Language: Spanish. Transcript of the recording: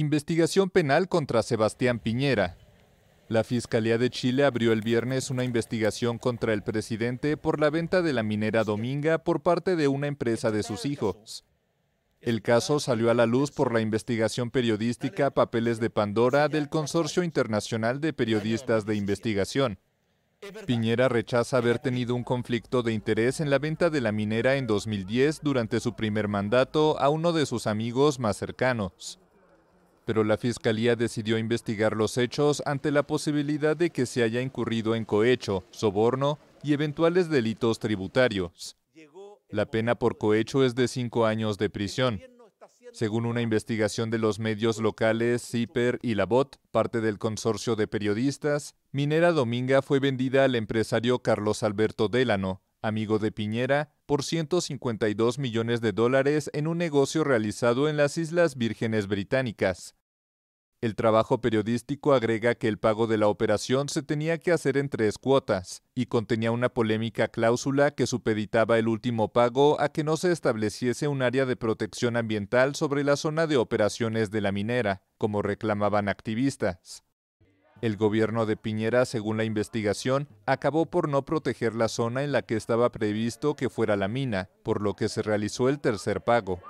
Investigación penal contra Sebastián Piñera. La Fiscalía de Chile abrió el viernes una investigación contra el presidente por la venta de la minera Dominga por parte de una empresa de sus hijos. El caso salió a la luz por la investigación periodística Papeles de Pandora del Consorcio Internacional de Periodistas de Investigación. Piñera rechaza haber tenido un conflicto de interés en la venta de la minera en 2010 durante su primer mandato a uno de sus amigos más cercanos pero la Fiscalía decidió investigar los hechos ante la posibilidad de que se haya incurrido en cohecho, soborno y eventuales delitos tributarios. La pena por cohecho es de cinco años de prisión. Según una investigación de los medios locales CIPER y LABOT, parte del consorcio de periodistas, Minera Dominga fue vendida al empresario Carlos Alberto Délano, amigo de Piñera, por 152 millones de dólares en un negocio realizado en las Islas Vírgenes Británicas. El trabajo periodístico agrega que el pago de la operación se tenía que hacer en tres cuotas y contenía una polémica cláusula que supeditaba el último pago a que no se estableciese un área de protección ambiental sobre la zona de operaciones de la minera, como reclamaban activistas. El gobierno de Piñera, según la investigación, acabó por no proteger la zona en la que estaba previsto que fuera la mina, por lo que se realizó el tercer pago.